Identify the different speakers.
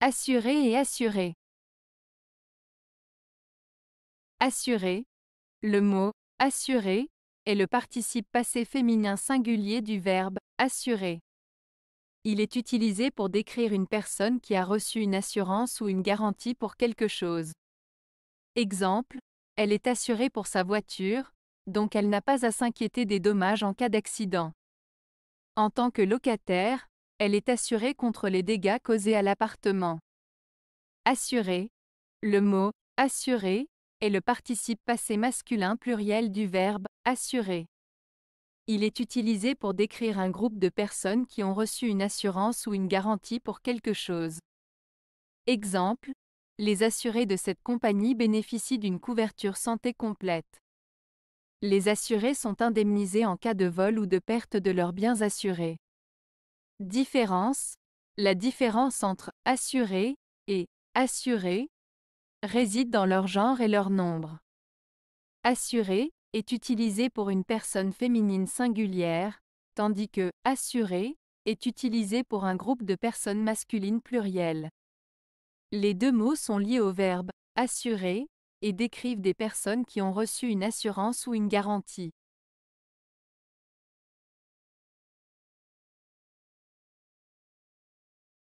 Speaker 1: Assurer et assurer.
Speaker 2: Assuré. Le mot assurer est le participe passé féminin singulier du verbe assurer. Il est utilisé pour décrire une personne qui a reçu une assurance ou une garantie pour quelque chose. Exemple, elle est assurée pour sa voiture, donc elle n'a pas à s'inquiéter des dommages en cas d'accident. En tant que locataire, elle est assurée contre les dégâts causés à l'appartement. Assuré. Le mot assuré est le participe passé masculin pluriel du verbe assurer. Il est utilisé pour décrire un groupe de personnes qui ont reçu une assurance ou une garantie pour quelque chose. Exemple, les assurés de cette compagnie bénéficient d'une couverture santé complète. Les assurés sont indemnisés en cas de vol ou de perte de leurs biens assurés. Différence. La différence entre assuré et assuré réside dans leur genre et leur nombre. Assuré est utilisé pour une personne féminine singulière, tandis que assuré est utilisé pour un groupe de personnes masculines plurielles. Les deux mots sont liés au verbe assurer et décrivent des personnes qui ont reçu une assurance ou une garantie.